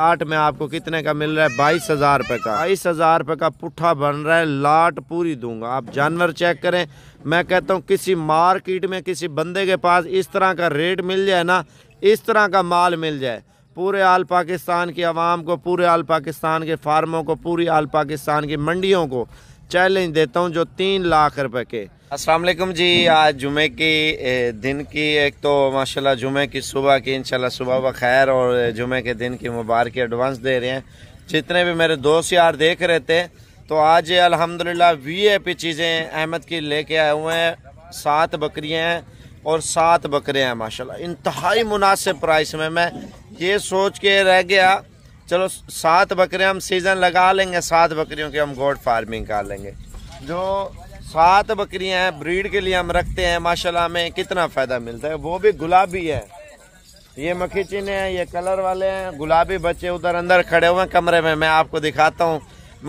लाट में आपको कितने का मिल रहा है बाईस हज़ार रुपये का बाईस हज़ार रुपये का पुट्ठा बन रहा है लाट पूरी दूंगा आप जानवर चेक करें मैं कहता हूँ किसी मार्केट में किसी बंदे के पास इस तरह का रेट मिल जाए ना इस तरह का माल मिल जाए पूरे आल पाकिस्तान की आवाम को पूरे आल पाकिस्तान के फार्मों को पूरी आल पाकिस्तान की मंडियों को चैलेंज देता हूँ जो तीन लाख रुपए के असलम जी आज जुमे की दिन की एक तो माशाल्लाह जुमे की सुबह की इंशाल्लाह सुबह ब खैर और जुमे के दिन की मुबारक एडवांस दे रहे हैं जितने भी मेरे दोस्त यार देख रहे थे तो आज अल्हम्दुलिल्लाह पी चीज़ें अहमद की लेके आए हुए हैं सात बकरियाँ हैं और सात बकरे हैं माशा इंतहाई मुनासिब प्राइस में मैं ये सोच के रह गया चलो सात बकरे हम सीज़न लगा लेंगे सात बकरियों के हम गोड फार्मिंग कर लेंगे जो सात बकरियां हैं ब्रीड के लिए हम रखते हैं माशाल्लाह में कितना फ़ायदा मिलता है वो भी गुलाबी है ये मखी चीने हैं ये कलर वाले हैं गुलाबी बच्चे उधर अंदर खड़े हुए हैं कमरे में मैं आपको दिखाता हूँ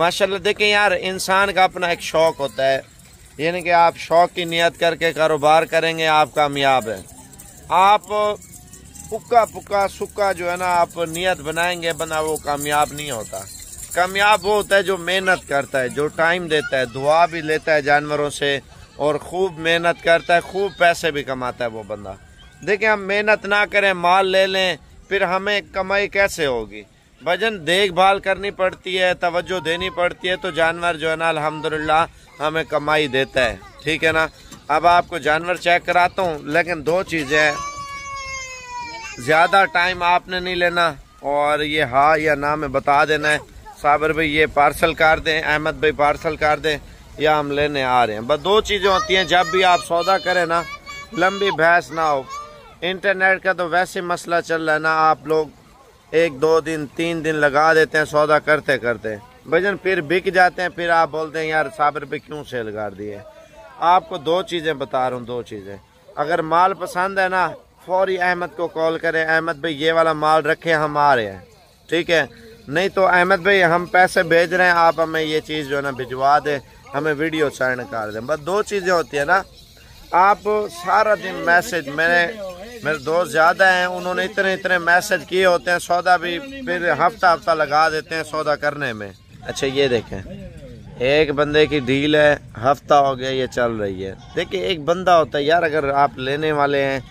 माशाल्लाह देखें यार इंसान का अपना एक शौक़ होता है यानी कि आप शौक़ की नियत करके कारोबार करेंगे आप कामयाब हैं आप पुक्का पुक्का सुक्का जो है ना आप नियत बनाएंगे बना वो कामयाब नहीं होता कामयाब वो होता है जो मेहनत करता है जो टाइम देता है दुआ भी लेता है जानवरों से और खूब मेहनत करता है खूब पैसे भी कमाता है वो बंदा देखिए हम मेहनत ना करें माल ले लें फिर हमें कमाई कैसे होगी वजन देखभाल करनी पड़ती है तवज्जो देनी पड़ती है तो जानवर जो है ना अल्हम्दुलिल्लाह हमें कमाई देता है ठीक है ना अब आपको जानवर चेक कराता हूँ लेकिन दो चीज़ें हैं ज़्यादा टाइम आपने नहीं लेना और ये हाँ या ना में बता देना है साबर भाई ये पार्सल कर दें अहमद भाई पार्सल कर दें या हम लेने आ रहे हैं बस दो चीज़ें होती हैं जब भी आप सौदा करें ना लंबी बहस ना हो इंटरनेट का तो वैसे मसला चल रहा है ना आप लोग एक दो दिन तीन दिन लगा देते हैं सौदा करते करते भजन फिर बिक जाते हैं फिर आप बोलते हैं यार साबर भाई क्यों सेल कर दिए आपको दो चीज़ें बता रहा हूँ दो चीज़ें अगर माल पसंद है ना फौरी अहमद को कॉल करें अहमद भाई ये वाला माल रखे हम आ रहे हैं ठीक है नहीं तो अहमद भाई हम पैसे भेज रहे हैं आप हमें ये चीज़ जो है ना भिजवा दें हमें वीडियो सेंड कर दें बस दो चीज़ें होती है ना आप सारा दिन मैसेज मेरे मेरे दोस्त ज़्यादा हैं उन्होंने इतने इतने मैसेज किए होते हैं सौदा भी फिर हफ्ता हफ्ता लगा देते हैं सौदा करने में अच्छा ये देखें एक बंदे की डील है हफ्ता हो गया ये चल रही है देखिए एक बंदा होता है यार अगर आप लेने वाले हैं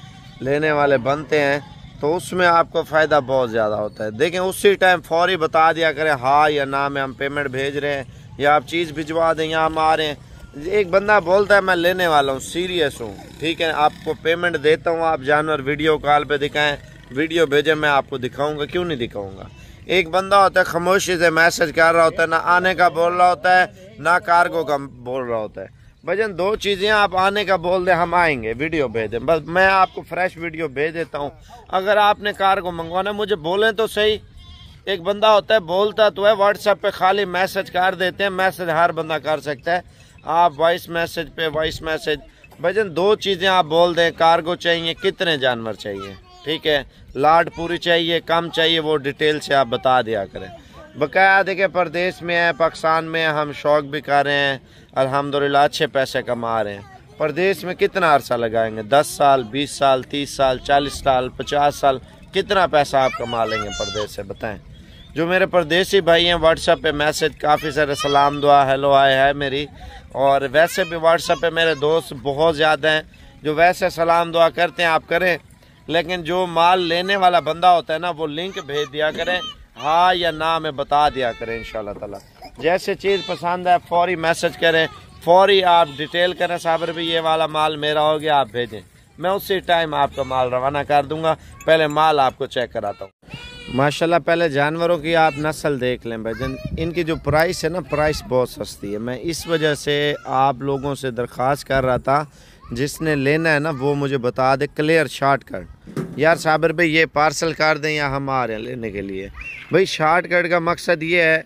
लेने वाले बनते हैं तो उसमें आपको फ़ायदा बहुत ज़्यादा होता है देखें उसी टाइम फौरी बता दिया करें हाँ या ना में हम पेमेंट भेज रहे हैं या आप चीज़ भिजवा दें या हम आ रहे हैं एक बंदा बोलता है मैं लेने वाला हूँ सीरियस हूँ ठीक है आपको पेमेंट देता हूँ आप जानवर वीडियो कॉल पर दिखाएं वीडियो भेजें मैं आपको दिखाऊँगा क्यों नहीं दिखाऊँगा एक बंदा होता है खामोशी से मैसेज कर रहा होता है ना आने का बोल रहा होता है ना कार्गो का बोल रहा होता है भजन दो चीज़ें आप आने का बोल दें हम आएंगे वीडियो भेज दें बस मैं आपको फ्रेश वीडियो भेज देता हूँ अगर आपने कार को मंगवाना मुझे बोलें तो सही एक बंदा होता है बोलता तो है व्हाट्सएप पे खाली मैसेज कर देते हैं मैसेज हर बंदा कर सकता है आप वॉइस मैसेज पे वॉइस मैसेज भजन दो चीज़ें आप बोल दें कार्गो चाहिए कितने जानवर चाहिए ठीक है लाड पूरी चाहिए कम चाहिए वो डिटेल से आप बता दिया करें बकाया के प्रदेश में है पाकिस्तान में हम शौक भी कर रहे हैं अल्हम्दुलिल्लाह अच्छे पैसे कमा रहे हैं प्रदेश में कितना अरसा लगाएंगे दस साल बीस साल तीस साल चालीस साल पचास साल कितना पैसा आप कमा लेंगे प्रदेश से बताएं जो मेरे परदेसी भाई हैं व्हाट्सएप पे मैसेज काफ़ी सारे सलाम दुआ हेलो आए है मेरी और वैसे भी व्हाट्सएप पे मेरे दोस्त बहुत ज़्यादा हैं जो वैसे सलाम दुआ करते हैं आप करें लेकिन जो माल लेने वाला बंदा होता है ना वो लिंक भेज दिया करें हाँ या ना मैं बता दिया करें इन ताला जैसे चीज़ पसंद है फौरी मैसेज करें फौरी आप डिटेल करें साबर भी ये वाला माल मेरा हो गया आप भेजें मैं उसी टाइम आपका माल रवाना कर दूंगा पहले माल आपको चेक कराता हूँ माशाल्लाह पहले जानवरों की आप नस्ल देख लें भाई इनकी जो प्राइस है ना प्राइस बहुत सस्ती है मैं इस वजह से आप लोगों से दरख्वास्त कर रहा था जिसने लेना है ना वो मुझे बता दे क्लियर शार्ट कट यार साबिर भाई ये पार्सल कर दें या हम आ रहे हैं लेने के लिए भाई शार्ट कट का मकसद ये है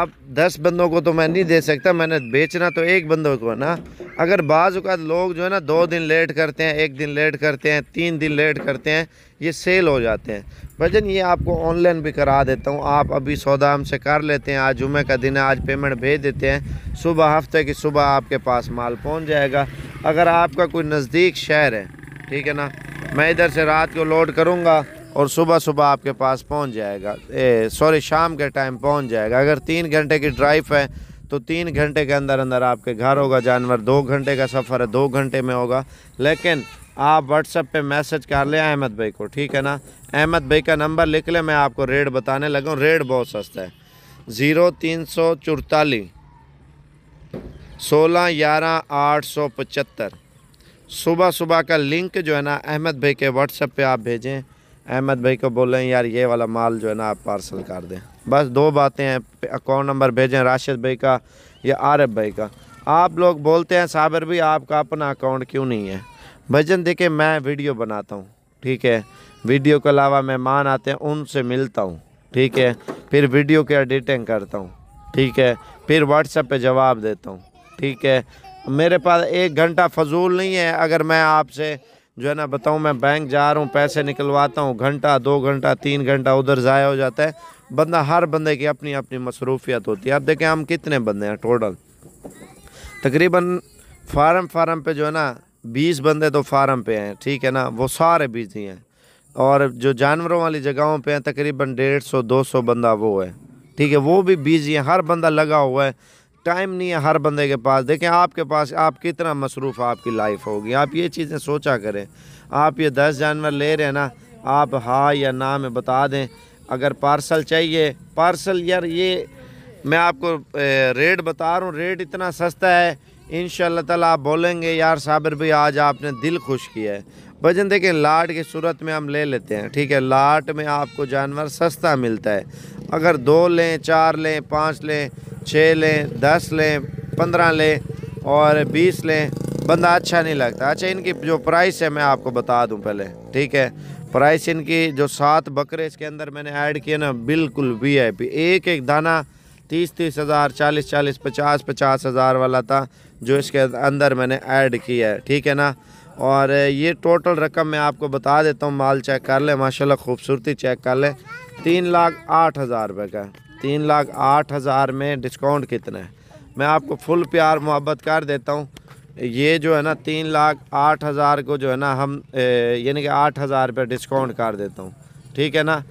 आप दस बंदों को तो मैं नहीं दे सकता मैंने बेचना तो एक बंदों को ना अगर बाज़ लोग जो है ना दो दिन लेट करते हैं एक दिन लेट करते हैं तीन दिन लेट करते हैं ये सेल हो जाते हैं भजन ये आपको ऑनलाइन भी करा देता हूँ आप अभी सौदा हमसे कर लेते हैं आज जुमे का दिन है आज पेमेंट भेज देते हैं सुबह हफ्ते की सुबह आपके पास माल पहुँच जाएगा अगर आपका कोई नज़दीक शहर है ठीक है ना मैं इधर से रात को लोड करूँगा और सुबह सुबह आपके पास पहुँच जाएगा सॉरी शाम के टाइम पहुँच जाएगा अगर तीन घंटे की ड्राइव है तो तीन घंटे के अंदर अंदर आपके घर होगा जानवर दो घंटे का सफ़र है दो घंटे में होगा लेकिन आप व्हाट्सएप पे मैसेज कर लें अहमद भाई को ठीक है ना अहमद भाई का नंबर लिख लें मैं आपको रेट बताने लगा रेट बहुत सस्ता है ज़ीरो तीन सौ चौतालीस सोलह ग्यारह आठ सौ पचहत्तर सुबह सुबह का लिंक जो है ना अहमद भाई के व्हाट्सएप पे आप भेजें अहमद भाई को बोलें यार ये वाला माल जो है ना आप पार्सल कर दें बस दो बातें हैं अकाउंट नंबर भेजें राशिद भाई का या आरफ भाई का आप लोग बोलते हैं साबर भी आपका अपना अकाउंट क्यों नहीं है भजन देखे मैं वीडियो बनाता हूँ ठीक है वीडियो के अलावा मेहमान आते हैं उनसे मिलता हूँ ठीक है फिर वीडियो की एडिटिंग करता हूँ ठीक है फिर व्हाट्सएप पे जवाब देता हूँ ठीक है मेरे पास एक घंटा फजूल नहीं है अगर मैं आपसे जो है ना बताऊँ मैं बैंक जा रहा हूँ पैसे निकलवाता हूँ घंटा दो घंटा तीन घंटा उधर ज़ाया हो जाता है बंदा हर बंदे की अपनी अपनी मसरूफियत होती है आप देखें हम कितने बंदे हैं टोटल तकरीबन फार्म फार्म पे जो है ना बीस बंदे तो फार्म पे हैं ठीक है ना वो सारे बिजी हैं और जो जानवरों वाली जगहों पे हैं तकरीबन डेढ़ सौ दो सौ बंदा वो है ठीक है वो भी बिजी है हर बंदा लगा हुआ है टाइम नहीं है हर बंदे के पास देखें आपके पास आप कितना मसरूफ़ आपकी लाइफ होगी आप ये चीज़ें सोचा करें आप ये दस जानवर ले रहे हैं ना आप हाँ या ना में बता दें अगर पार्सल चाहिए पार्सल यार ये मैं आपको रेट बता रहा हूँ रेट इतना सस्ता है इन ताला आप बोलेंगे यार साबिर भाई आज आपने दिल खुश किया है भजन देखें लाट की सूरत में हम ले लेते हैं ठीक है लाट में आपको जानवर सस्ता मिलता है अगर दो लें चार लें पाँच लें छः लें दस लें पंद्रह लें और बीस लें बंदा अच्छा नहीं लगता अच्छा इनकी जो प्राइस है मैं आपको बता दूं पहले ठीक है प्राइस इनकी जो सात बकरे इसके अंदर मैंने ऐड किए ना बिल्कुल वी आई पी एक एक दाना तीस तीस हज़ार चालीस चालीस पचास पचास हज़ार वाला था जो इसके अंदर मैंने ऐड किया है ठीक है ना और ये टोटल रकम मैं आपको बता देता हूँ माल चेक कर लें माशाल्लाह खूबसूरती चेक कर लें तीन लाख आठ हज़ार रुपये का तीन लाख आठ हज़ार में डिस्काउंट कितना है मैं आपको फुल प्यार मोहब्बत कर देता हूँ ये जो है ना तीन लाख आठ हज़ार को जो है ना हम यानी कि आठ हज़ार रुपये डिस्काउंट कर देता हूँ ठीक है ना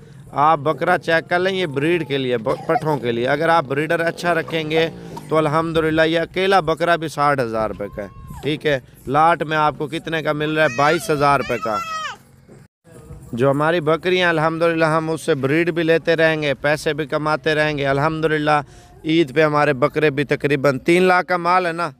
आप बकरा चेक कर लें ये ब्रीड के लिए पठों के लिए अगर आप ब्रीडर अच्छा रखेंगे तो अलहमदिल्ला ये अकेला बकरा भी साठ हज़ार रुपये का है ठीक है लाट में आपको कितने का मिल रहा है बाईस हज़ार रुपये का जो हमारी बकरियां अलहमदिल्ला हम उससे ब्रीड भी लेते रहेंगे पैसे भी कमाते रहेंगे अलहमदिल्ला ईद पे हमारे बकरे भी तकरीबन तीन लाख का माल है ना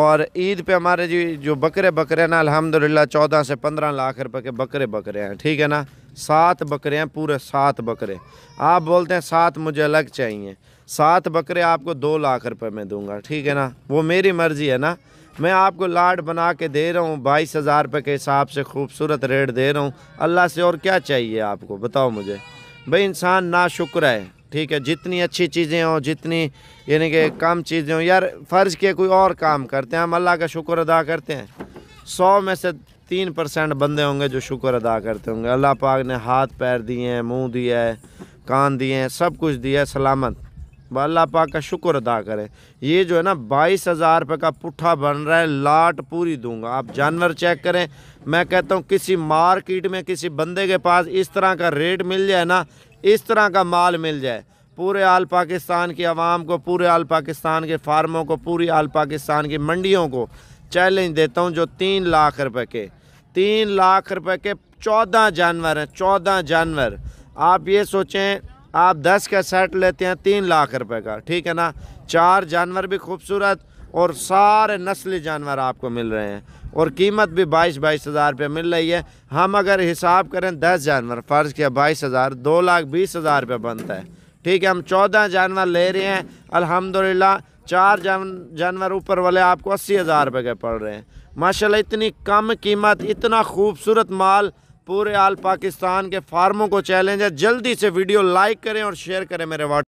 और ईद पे हमारे जी जो बकरे बकरे ना अलहमदिल्ला चौदह से पंद्रह लाख रुपए के बकरे बकरे हैं ठीक है ना सात बकरे हैं पूरे सात बकरे आप बोलते हैं सात मुझे अलग चाहिए सात बकरे आपको दो लाख रुपये में दूँगा ठीक है ना वो मेरी मर्ज़ी है ना मैं आपको लाड बना के दे रहा हूँ बाईस हज़ार रुपये के हिसाब से खूबसूरत रेट दे रहा हूँ अल्लाह से और क्या चाहिए आपको बताओ मुझे भाई इंसान ना शुक्र है ठीक है जितनी अच्छी चीज़ें हों जितनी यानी कि कम चीज़ें हों यार फ़र्ज़ के कोई और काम करते हैं हम अल्लाह का शुक्र अदा करते हैं सौ में से तीन परसेंट बंदे होंगे जो शुक्र अदा करते होंगे अल्लाह पाक ने हाथ पैर दिए हैं मुंह दिया है कान दिए हैं सब कुछ दिया है सलामत अल्लाह पाक का शुक्र अदा करें ये जो है ना बाईस हज़ार रुपये का पुट्ठा बन रहा है लाट पूरी दूंगा आप जानवर चेक करें मैं कहता हूँ किसी मार्केट में किसी बंदे के पास इस तरह का रेट मिल जाए ना इस तरह का माल मिल जाए पूरे आल पाकिस्तान की आवाम को पूरे आल पाकिस्तान के फार्मों को पूरी आल पाकिस्तान की मंडियों को चैलेंज देता हूँ जो तीन लाख रुपए के तीन लाख रुपये के चौदह जानवर हैं चौदह जानवर आप ये सोचें आप दस का सेट लेते हैं तीन लाख रुपए का ठीक है ना चार जानवर भी खूबसूरत और सारे नस्ली जानवर आपको मिल रहे हैं और कीमत भी बाईस बाईस हज़ार रुपये मिल रही है हम अगर हिसाब करें दस जानवर फ़र्ज़ किया बाईस हज़ार दो लाख बीस हज़ार रुपये बनता है ठीक है हम चौदह जानवर ले रहे हैं अल्हम्दुलिल्लाह चार जान जानवर ऊपर वाले आपको अस्सी हज़ार रुपये के पड़ रहे हैं माशाल्लाह इतनी कम कीमत इतना खूबसूरत माल पूरे आल पाकिस्तान के फार्मों को चैलेंज है जल्दी से वीडियो लाइक करें और शेयर करें मेरे व्हाट्स